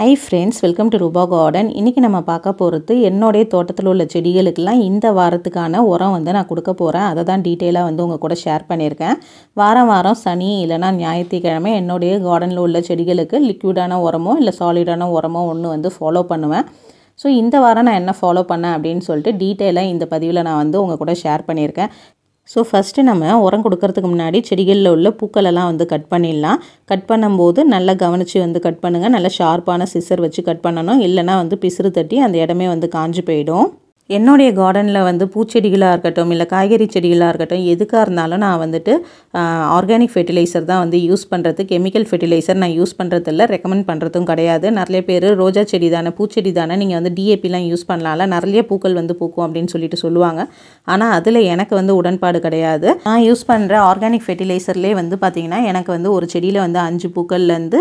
high friends welcome to Rupa garden இன்றைக்கி நம்ம பார்க்க போகிறது என்னுடைய தோட்டத்தில் உள்ள செடிகளுக்கெல்லாம் இந்த வாரத்துக்கான உரம் வந்து நான் கொடுக்க போகிறேன் அதை தான் டீட்டெயிலாக வந்து உங்கள் கூட ஷேர் பண்ணியிருக்கேன் வாரம் வாரம் சனி இல்லைனா ஞாயிற்றுக்கிழமை என்னுடைய கார்டனில் உள்ள செடிகளுக்கு லிக்யூடான உரமோ இல்லை சாலிடான உரமோ ஒன்று வந்து ஃபாலோ பண்ணுவேன் ஸோ இந்த வாரம் நான் என்ன ஃபாலோ பண்ணேன் அப்படின்னு சொல்லிட்டு டீட்டெயிலாக இந்த பதிவில் நான் வந்து உங்கள் கூட ஷேர் பண்ணியிருக்கேன் ஸோ ஃபஸ்ட்டு நம்ம உரம் கொடுக்கறதுக்கு முன்னாடி செடிகளில் உள்ள பூக்களெல்லாம் வந்து கட் பண்ணிடலாம் கட் பண்ணும்போது நல்லா கவனித்து வந்து கட் பண்ணுங்கள் நல்லா ஷார்ப்பான சிசர் வச்சு கட் பண்ணணும் இல்லைனா வந்து பிசுறு தட்டி அந்த இடமே வந்து காஞ்சு போயிடும் என்னுடைய கார்டனில் வந்து பூச்செடிகளாக இருக்கட்டும் இல்லை காய்கறி செடிகளாக இருக்கட்டும் எதுக்காக இருந்தாலும் நான் வந்துட்டு ஆர்கானிக் ஃபெர்டிலைசர் தான் வந்து யூஸ் பண்ணுறது கெமிக்கல் ஃபெர்டிலைசர் நான் யூஸ் பண்ணுறதில்ல ரெக்கமெண்ட் பண்ணுறதும் கிடையாது நிறைய பேர் ரோஜா செடி தானே பூச்செடி தானே நீங்கள் வந்து டிஏபிலாம் யூஸ் பண்ணலாம்ல நிறைய பூக்கள் வந்து பூக்கும் அப்படின்னு சொல்லிட்டு சொல்லுவாங்க ஆனால் அதில் எனக்கு வந்து உடன்பாடு கிடையாது நான் யூஸ் பண்ணுற ஆர்கானிக் ஃபெர்டிலைசர்லேயே வந்து பார்த்திங்கன்னா எனக்கு வந்து ஒரு செடியில் வந்து அஞ்சு பூக்கள்லேருந்து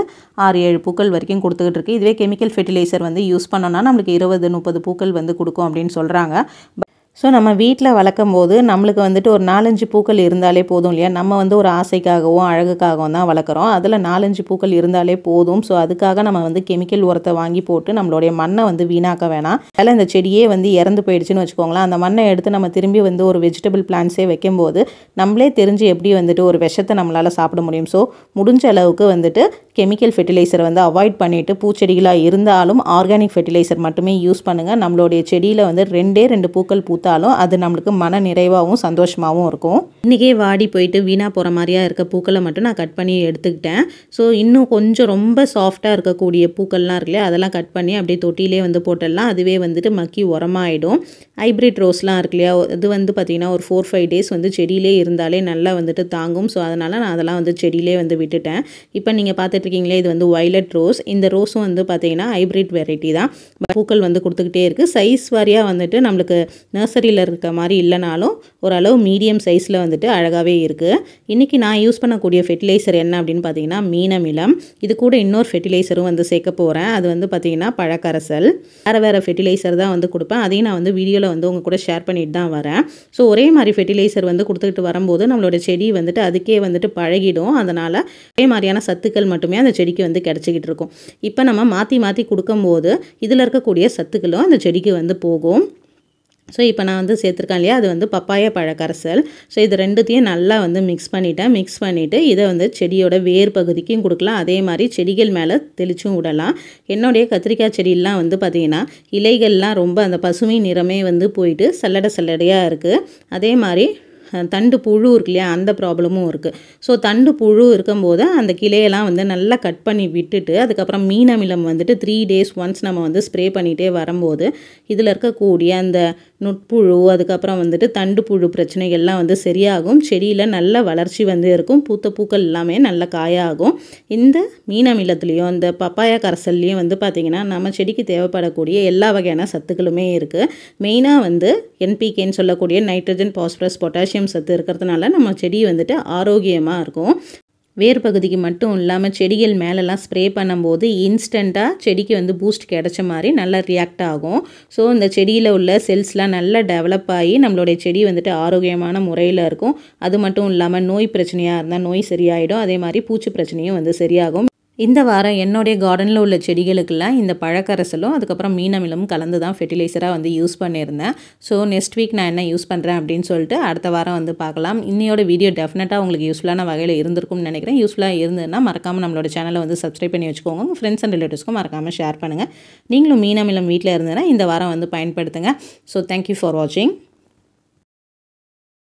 ஆறு ஏழு பூக்கள் வரைக்கும் கொடுத்துக்கிட்டு இருக்கு இதுவே கெமிக்கல் ஃபெர்டிலைசர் வந்து யூஸ் பண்ணோன்னா நம்மளுக்கு இருபது முப்பது பூக்கள் வந்து கொடுக்கும் அப்படின்னு சொல்கிறாங்க சொல்கிறாங்க ஸோ நம்ம வீட்டில் வளர்க்கும் போது நம்மளுக்கு வந்துட்டு ஒரு நாலஞ்சு பூக்கள் இருந்தாலே போதும் இல்லையா நம்ம வந்து ஒரு ஆசைக்காகவும் அழகுக்காகவும் தான் வளர்க்குறோம் அதில் நாலஞ்சு பூக்கள் இருந்தாலே போதும் ஸோ அதுக்காக நம்ம வந்து கெமிக்கல் உரத்தை வாங்கி போட்டு நம்மளுடைய மண்ணை வந்து வீணாக்க வேணாம் அதில் இந்த செடியே வந்து இறந்து போயிடுச்சுன்னு வச்சுக்கோங்களேன் அந்த மண்ணை எடுத்து நம்ம திரும்பி வந்து ஒரு வெஜிடபிள் பிளான்ஸே வைக்கும்போது நம்மளே தெரிஞ்சு எப்படி வந்துட்டு ஒரு விஷத்தை நம்மளால் சாப்பிட முடியும் ஸோ முடிஞ்ச அளவுக்கு வந்துட்டு கெமிக்கல் ஃபெர்டிலைசர் வந்து அவாய்ட் பண்ணிவிட்டு பூச்செடிகளாக இருந்தாலும் ஆர்கானிக் ஃபெர்டிலைசர் மட்டுமே யூஸ் பண்ணுங்கள் நம்மளுடைய செடியில் வந்து ரெண்டே ரெண்டு பூக்கள் பூத்தாலும் அது நம்மளுக்கு மன நிறைவாகவும் சந்தோஷமாகவும் இருக்கும் இன்றைக்கே வாடி போயிட்டு வீணாக போகிற மாதிரியாக இருக்க பூக்களை மட்டும் நான் கட் பண்ணி எடுத்துக்கிட்டேன் ஸோ இன்னும் கொஞ்சம் ரொம்ப சாஃப்டாக இருக்கக்கூடிய பூக்கள்லாம் இருக்கு அதெல்லாம் கட் பண்ணி அப்படியே தொட்டிலே வந்து போட்டெல்லாம் அதுவே வந்துட்டு மக்கி உரமாயிடும் ஹைப்ரிட் ரோஸ்லாம் இருக்கு இல்லையா இது வந்து பார்த்திங்கன்னா ஒரு ஃபோர் ஃபைவ் டேஸ் வந்து செடியிலே இருந்தாலே நல்லா வந்துட்டு தாங்கும் ஸோ அதனால் நான் அதெல்லாம் வந்து செடியிலே வந்து விட்டுட்டேன் இப்போ நீங்கள் பார்த்துட்டு பார்த்துட்ருக்கீங்களே இது வந்து வைலட் ரோஸ் இந்த ரோஸும் வந்து பார்த்தீங்கன்னா ஹைப்ரிட் வெரைட்டி தான் பூக்கள் வந்து கொடுத்துக்கிட்டே இருக்குது சைஸ் வாரியாக வந்துட்டு நம்மளுக்கு நர்சரியில் இருக்க மாதிரி இல்லைனாலும் ஓரளவு மீடியம் சைஸில் வந்துட்டு அழகாகவே இருக்குது இன்றைக்கி நான் யூஸ் பண்ணக்கூடிய ஃபெர்டிலைசர் என்ன அப்படின்னு பார்த்தீங்கன்னா மீனமிலம் இது கூட இன்னொரு ஃபெர்டிலைசரும் வந்து சேர்க்க போகிறேன் அது வந்து பார்த்தீங்கன்னா பழக்கரசல் வேறு வேறு ஃபெர்டிலைசர் தான் வந்து கொடுப்பேன் அதையும் நான் வந்து வீடியோவில் வந்து உங்கள் கூட ஷேர் பண்ணிட்டு தான் வரேன் ஸோ ஒரே மாதிரி ஃபெர்டிலைசர் வந்து கொடுத்துக்கிட்டு வரும்போது நம்மளோட செடி வந்துட்டு அதுக்கே வந்துட்டு பழகிடும் அதனால் ஒரே மாதிரியான சத்துக்கள் மட்டுமே மட்டுமே அந்த செடிக்கு வந்து கிடச்சிக்கிட்டு இருக்கும் இப்போ நம்ம மாற்றி மாற்றி கொடுக்கும்போது இதில் இருக்கக்கூடிய சத்துக்களும் அந்த செடிக்கு வந்து போகும் ஸோ இப்போ நான் வந்து சேர்த்துருக்கேன் இல்லையா அது வந்து பப்பாய பழக்கரைசல் ஸோ இது ரெண்டுத்தையும் நல்லா வந்து மிக்ஸ் பண்ணிவிட்டேன் மிக்ஸ் பண்ணிவிட்டு இதை வந்து செடியோட வேர் பகுதிக்கும் கொடுக்கலாம் அதே மாதிரி செடிகள் மேலே தெளிச்சும் விடலாம் என்னுடைய கத்திரிக்காய் செடியெலாம் வந்து பார்த்திங்கன்னா இலைகள்லாம் ரொம்ப அந்த பசுமை நிறமே வந்து போயிட்டு சல்லடை சல்லடையாக இருக்குது அதே மாதிரி தண்டு புழு இருக்கு இல்லையா அந்த ப்ராப்ளமும் இருக்குது ஸோ தண்டு புழு இருக்கும்போது அந்த கிளையெல்லாம் வந்து நல்லா கட் பண்ணி விட்டுட்டு அதுக்கப்புறம் மீன் அமிலம் வந்துட்டு த்ரீ டேஸ் ஒன்ஸ் நம்ம வந்து ஸ்ப்ரே பண்ணிகிட்டே வரும்போது இதில் இருக்கக்கூடிய அந்த நுட்புழு அதுக்கப்புறம் வந்துட்டு தண்டு புழு பிரச்சனைகள்லாம் வந்து சரியாகும் செடியில் நல்ல வளர்ச்சி வந்து இருக்கும் பூத்த பூக்கள் எல்லாமே நல்ல காயாகும் இந்த மீனமிலத்துலேயும் இந்த பப்பாயா கரசல்லையும் வந்து பார்த்திங்கன்னா நம்ம செடிக்கு தேவைப்படக்கூடிய எல்லா வகையான சத்துக்களுமே இருக்குது மெயினாக வந்து என்பிகேன்னு சொல்லக்கூடிய நைட்ரஜன் பாஸ்பரஸ் பொட்டாசியம் பொட்டாசியம் சத்து இருக்கிறதுனால நம்ம செடி வந்துட்டு ஆரோக்கியமாக இருக்கும் வேர் பகுதிக்கு மட்டும் இல்லாமல் செடிகள் மேலெலாம் ஸ்ப்ரே பண்ணும்போது இன்ஸ்டண்ட்டாக செடிக்கு வந்து பூஸ்ட் கிடச்ச மாதிரி நல்லா ரியாக்ட் ஆகும் ஸோ இந்த செடியில் உள்ள செல்ஸ்லாம் நல்லா டெவலப் ஆகி நம்மளுடைய செடி வந்துட்டு ஆரோக்கியமான முறையில் இருக்கும் அது மட்டும் இல்லாமல் நோய் பிரச்சனையாக இருந்தால் நோய் சரியாயிடும் அதே மாதிரி பூச்சி பிரச்சனையும் வந்து சரியாகும் இந்த வாரம் என்னுடைய கார்டனில் உள்ள செடிகளுக்கெல்லாம் இந்த பழக்கரசலும் அதுக்கப்புறம் மீனமிலும் கலந்து தான் ஃபெர்டிலைசராக வந்து யூஸ் பண்ணியிருந்தேன் ஸோ நெக்ஸ்ட் வீக் நான் என்ன யூஸ் பண்ணுறேன் அப்படின்னு சொல்லிட்டு அடுத்த வாரம் வந்து பார்க்கலாம் இன்னையோட வீடியோ டெஃபினட்டாக உங்களுக்கு யூஸ்ஃபுல்லான வகையில் இருந்திருக்கும்னு நினைக்கிறேன் யூஸ்ஃபுல்லாக இருந்ததுன்னா மறக்காமல் நம்மளோட சேனலை வந்து சப்ஸ்கிரைப் பண்ணி வச்சுக்கோங்க உங்கள் ஃப்ரெண்ட்ஸ் அண்ட் ரிலேட்டிவ்ஸ்க்கும் மறக்காமல் ஷேர் பண்ணுங்கள் நீங்களும் மீன் அமிலம் வீட்டில் இருந்ததுன்னா இந்த வாரம் வந்து பயன்படுத்துங்க ஸோ தேங்க்யூ ஃபார் வாட்சிங்